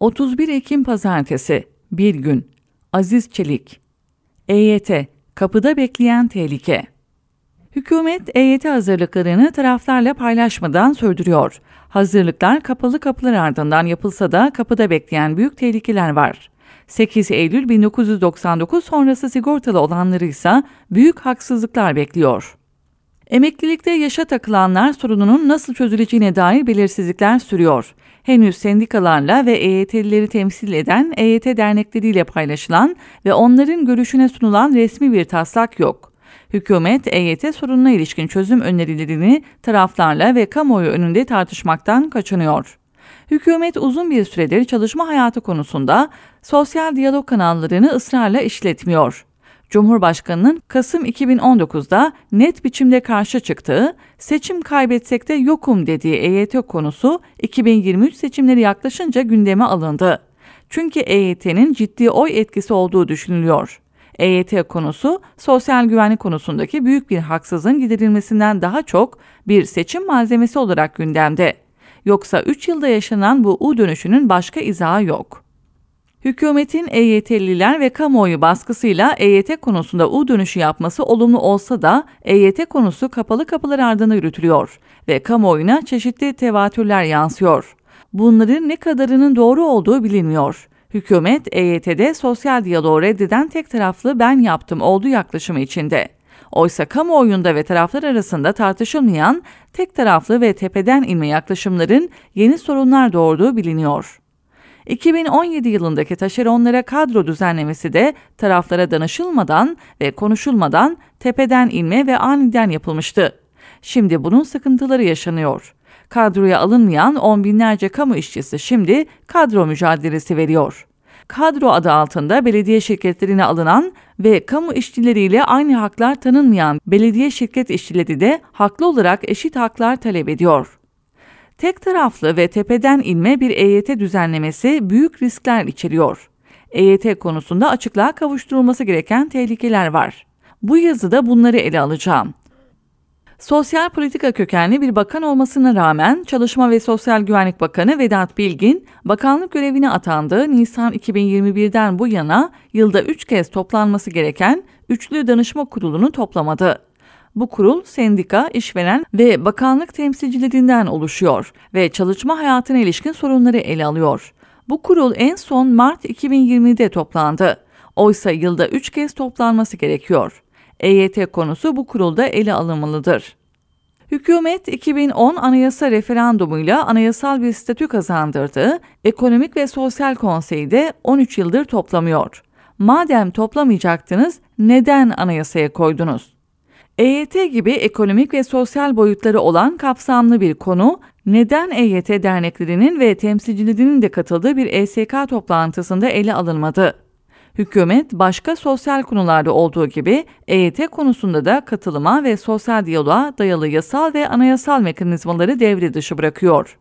31 Ekim Pazartesi, bir gün, Aziz Çelik, EYT, kapıda bekleyen tehlike. Hükümet EYT hazırlıklarını taraflarla paylaşmadan sürdürüyor. Hazırlıklar kapalı kapılar ardından yapılsa da kapıda bekleyen büyük tehlikeler var. 8 Eylül 1999 sonrası sigortalı olanları ise büyük haksızlıklar bekliyor. Emeklilikte yaşa takılanlar sorununun nasıl çözüleceğine dair belirsizlikler sürüyor henüz sendikalarla ve EYT'lileri temsil eden EYT dernekleriyle paylaşılan ve onların görüşüne sunulan resmi bir taslak yok. Hükümet EYT sorununa ilişkin çözüm önerilerini taraflarla ve kamuoyu önünde tartışmaktan kaçınıyor. Hükümet uzun bir süredir çalışma hayatı konusunda sosyal diyalog kanallarını ısrarla işletmiyor. Cumhurbaşkanının Kasım 2019'da net biçimde karşı çıktığı, seçim kaybetsek de yokum dediği EYT konusu 2023 seçimleri yaklaşınca gündeme alındı. Çünkü EYT'nin ciddi oy etkisi olduğu düşünülüyor. EYT konusu sosyal güvenlik konusundaki büyük bir haksızlığın giderilmesinden daha çok bir seçim malzemesi olarak gündemde. Yoksa 3 yılda yaşanan bu U dönüşünün başka izahı yok.'' Hükümetin EYT'liler ve kamuoyu baskısıyla EYT konusunda U dönüşü yapması olumlu olsa da EYT konusu kapalı kapılar ardına yürütülüyor ve kamuoyuna çeşitli tevatürler yansıyor. Bunların ne kadarının doğru olduğu bilinmiyor. Hükümet EYT'de sosyal diyaloğu reddeden tek taraflı ben yaptım oldu yaklaşımı içinde. Oysa kamuoyunda ve taraflar arasında tartışılmayan tek taraflı ve tepeden inme yaklaşımların yeni sorunlar doğurduğu biliniyor. 2017 yılındaki taşeronlara kadro düzenlemesi de taraflara danışılmadan ve konuşulmadan tepeden inme ve aniden yapılmıştı. Şimdi bunun sıkıntıları yaşanıyor. Kadroya alınmayan on binlerce kamu işçisi şimdi kadro mücadelesi veriyor. Kadro adı altında belediye şirketlerine alınan ve kamu işçileriyle aynı haklar tanınmayan belediye şirket işçileri de haklı olarak eşit haklar talep ediyor. Tek taraflı ve tepeden inme bir EYT düzenlemesi büyük riskler içeriyor. EYT konusunda açıklığa kavuşturulması gereken tehlikeler var. Bu yazıda bunları ele alacağım. Sosyal politika kökenli bir bakan olmasına rağmen Çalışma ve Sosyal Güvenlik Bakanı Vedat Bilgin, bakanlık görevine atandığı Nisan 2021'den bu yana yılda 3 kez toplanması gereken Üçlü Danışma Kurulu'nu toplamadı. Bu kurul sendika, işveren ve bakanlık temsilcilerinden oluşuyor ve çalışma hayatına ilişkin sorunları ele alıyor. Bu kurul en son Mart 2020'de toplandı. Oysa yılda 3 kez toplanması gerekiyor. EYT konusu bu kurulda ele alınmalıdır. Hükümet 2010 anayasa referandumuyla anayasal bir statü kazandırdı, Ekonomik ve Sosyal de 13 yıldır toplamıyor. Madem toplamayacaktınız neden anayasaya koydunuz? EYT gibi ekonomik ve sosyal boyutları olan kapsamlı bir konu, neden EYT derneklerinin ve temsilcilerinin de katıldığı bir ESK toplantısında ele alınmadı? Hükümet başka sosyal konularda olduğu gibi EYT konusunda da katılıma ve sosyal diyaloğa dayalı yasal ve anayasal mekanizmaları devre dışı bırakıyor.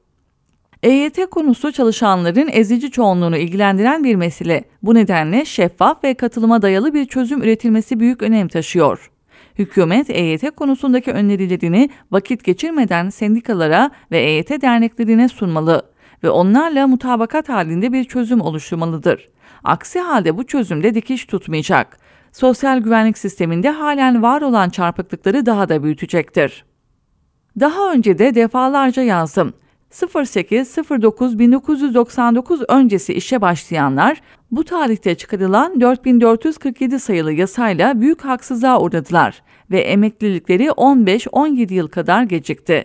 EYT konusu çalışanların ezici çoğunluğunu ilgilendiren bir mesele. Bu nedenle şeffaf ve katılıma dayalı bir çözüm üretilmesi büyük önem taşıyor. Hükümet EYT konusundaki önerilerini vakit geçirmeden sendikalara ve EYT derneklerine sunmalı ve onlarla mutabakat halinde bir çözüm oluşturmalıdır. Aksi halde bu çözümde dikiş tutmayacak. Sosyal güvenlik sisteminde halen var olan çarpıklıkları daha da büyütecektir. Daha önce de defalarca yazdım. 08-09-1999 öncesi işe başlayanlar bu tarihte çıkarılan 4447 sayılı yasayla büyük haksızlığa uğradılar ve emeklilikleri 15-17 yıl kadar gecikti.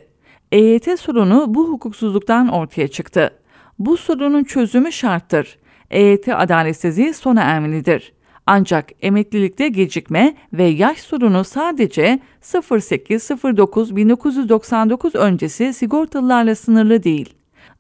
EYT sorunu bu hukuksuzluktan ortaya çıktı. Bu sorunun çözümü şarttır. EYT adaletsizliği sona ermelidir. Ancak emeklilikte gecikme ve yaş sorunu sadece 08-09-1999 öncesi sigortalılarla sınırlı değil.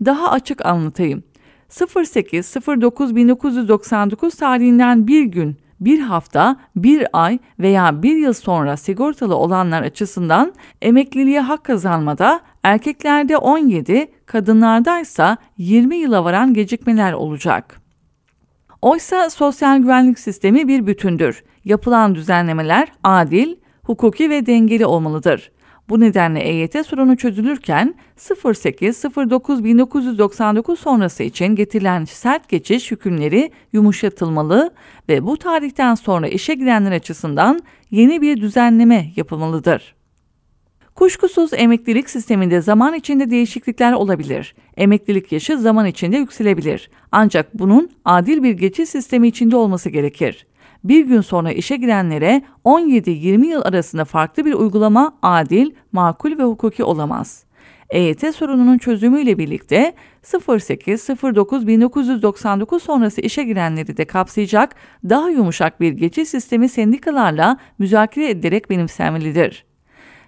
Daha açık anlatayım. 08-09-1999 tarihinden bir gün, bir hafta, bir ay veya bir yıl sonra sigortalı olanlar açısından emekliliğe hak kazanmada erkeklerde 17, kadınlarda ise 20 yıla varan gecikmeler olacak. Oysa sosyal güvenlik sistemi bir bütündür. Yapılan düzenlemeler adil, hukuki ve dengeli olmalıdır. Bu nedenle EYT sorunu çözülürken 08-09-1999 sonrası için getirilen sert geçiş hükümleri yumuşatılmalı ve bu tarihten sonra işe girenler açısından yeni bir düzenleme yapılmalıdır. Kuşkusuz emeklilik sisteminde zaman içinde değişiklikler olabilir. Emeklilik yaşı zaman içinde yükselebilir. Ancak bunun adil bir geçiş sistemi içinde olması gerekir bir gün sonra işe girenlere 17-20 yıl arasında farklı bir uygulama adil, makul ve hukuki olamaz. EYT sorununun çözümüyle birlikte 08-09-1999 sonrası işe girenleri de kapsayacak daha yumuşak bir geçiş sistemi sendikalarla müzakere edilerek benimsenmelidir.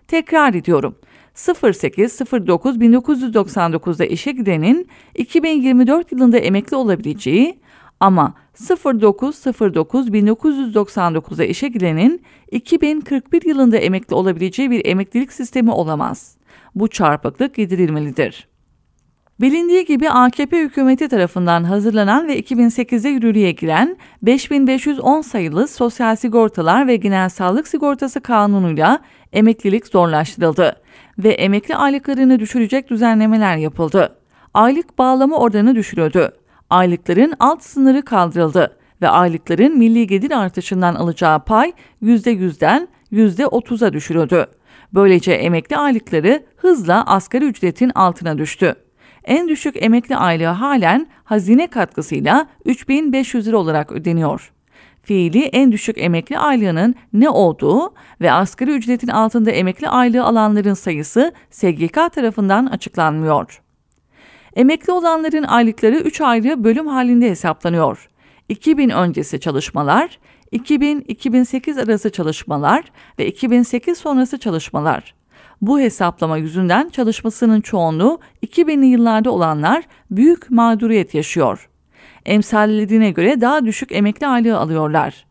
Tekrar ediyorum. 08-09-1999'da işe gidenin 2024 yılında emekli olabileceği, ama 09.09.1999'a işe girenin 2041 yılında emekli olabileceği bir emeklilik sistemi olamaz. Bu çarpıklık giderilmelidir. Bilindiği gibi AKP hükümeti tarafından hazırlanan ve 2008'de yürürlüğe giren 5510 sayılı Sosyal Sigortalar ve Genel Sağlık Sigortası Kanunu'yla emeklilik zorlaştırıldı ve emekli aylıklarını düşürecek düzenlemeler yapıldı. Aylık bağlama oranı düşürüldü aylıkların alt sınırı kaldırıldı ve aylıkların milli gelir artışından alacağı pay %100'den %30'a düşürüldü. Böylece emekli aylıkları hızla asgari ücretin altına düştü. En düşük emekli aylığı halen hazine katkısıyla 3500 lira olarak ödeniyor. Fiili en düşük emekli aylığının ne olduğu ve asgari ücretin altında emekli aylığı alanların sayısı SGK tarafından açıklanmıyor. Emekli olanların aylıkları 3 ayrı bölüm halinde hesaplanıyor. 2000 öncesi çalışmalar, 2000-2008 arası çalışmalar ve 2008 sonrası çalışmalar. Bu hesaplama yüzünden çalışmasının çoğunluğu 2000'li yıllarda olanlar büyük mağduriyet yaşıyor. Emsallediğine göre daha düşük emekli aylığı alıyorlar.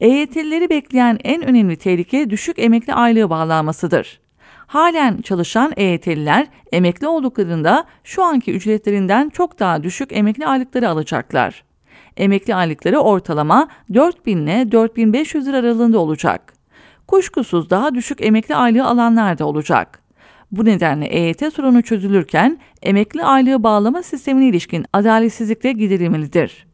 EYT'lileri bekleyen en önemli tehlike düşük emekli aylığı bağlanmasıdır halen çalışan EYT'liler emekli olduklarında şu anki ücretlerinden çok daha düşük emekli aylıkları alacaklar. Emekli aylıkları ortalama 4000 ile 4500 lira aralığında olacak. Kuşkusuz daha düşük emekli aylığı alanlar da olacak. Bu nedenle EYT sorunu çözülürken emekli aylığı bağlama sistemine ilişkin adaletsizlikle giderilmelidir.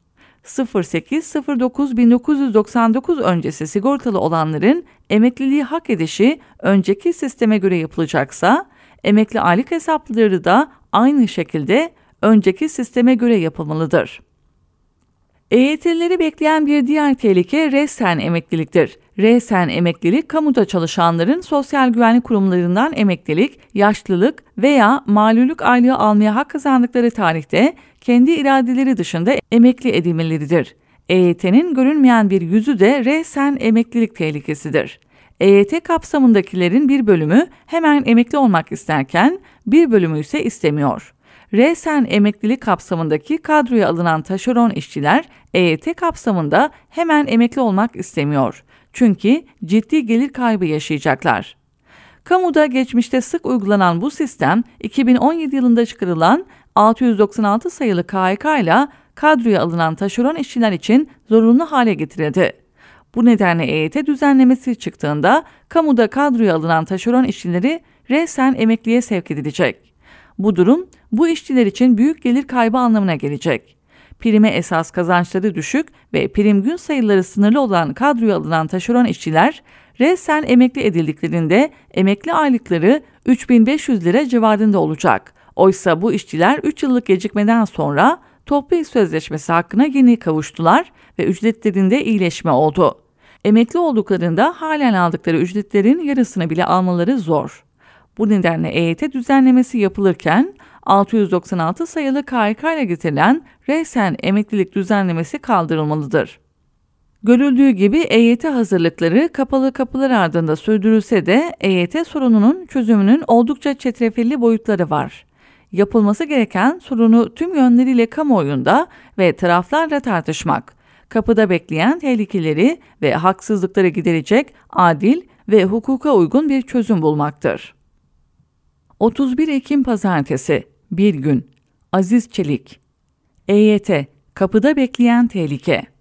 08-09-1999 öncesi sigortalı olanların emekliliği hak edişi önceki sisteme göre yapılacaksa, emekli aylık hesapları da aynı şekilde önceki sisteme göre yapılmalıdır. EYT'lileri bekleyen bir diğer tehlike resten emekliliktir. Resen emeklilik, kamuda çalışanların sosyal güvenlik kurumlarından emeklilik, yaşlılık veya malülük aylığı almaya hak kazandıkları tarihte kendi iradeleri dışında emekli edilmeleridir. EYT'nin görünmeyen bir yüzü de resen emeklilik tehlikesidir. EYT kapsamındakilerin bir bölümü hemen emekli olmak isterken bir bölümü ise istemiyor. Resen emeklilik kapsamındaki kadroya alınan taşeron işçiler EYT kapsamında hemen emekli olmak istemiyor. Çünkü ciddi gelir kaybı yaşayacaklar. Kamuda geçmişte sık uygulanan bu sistem 2017 yılında çıkarılan 696 sayılı KHK ile kadroya alınan taşeron işçiler için zorunlu hale getirildi. Bu nedenle EYT düzenlemesi çıktığında kamuda kadroya alınan taşeron işçileri resen emekliye sevk edilecek. Bu durum bu işçiler için büyük gelir kaybı anlamına gelecek. Prime esas kazançları düşük ve prim gün sayıları sınırlı olan kadroya alınan taşeron işçiler resen emekli edildiklerinde emekli aylıkları 3500 lira civarında olacak. Oysa bu işçiler 3 yıllık gecikmeden sonra toplu iş sözleşmesi hakkına yeni kavuştular ve ücretlerinde iyileşme oldu. Emekli olduklarında halen aldıkları ücretlerin yarısını bile almaları zor. Bu nedenle EYT düzenlemesi yapılırken 696 sayılı KHK ile getirilen resen emeklilik düzenlemesi kaldırılmalıdır. Görüldüğü gibi EYT hazırlıkları kapalı kapılar ardında sürdürülse de EYT sorununun çözümünün oldukça çetrefilli boyutları var. Yapılması gereken sorunu tüm yönleriyle kamuoyunda ve taraflarla tartışmak, kapıda bekleyen tehlikeleri ve haksızlıkları giderecek adil ve hukuka uygun bir çözüm bulmaktır. 31 Ekim Pazartesi bir gün. Aziz Çelik. EYT, kapıda bekleyen tehlike.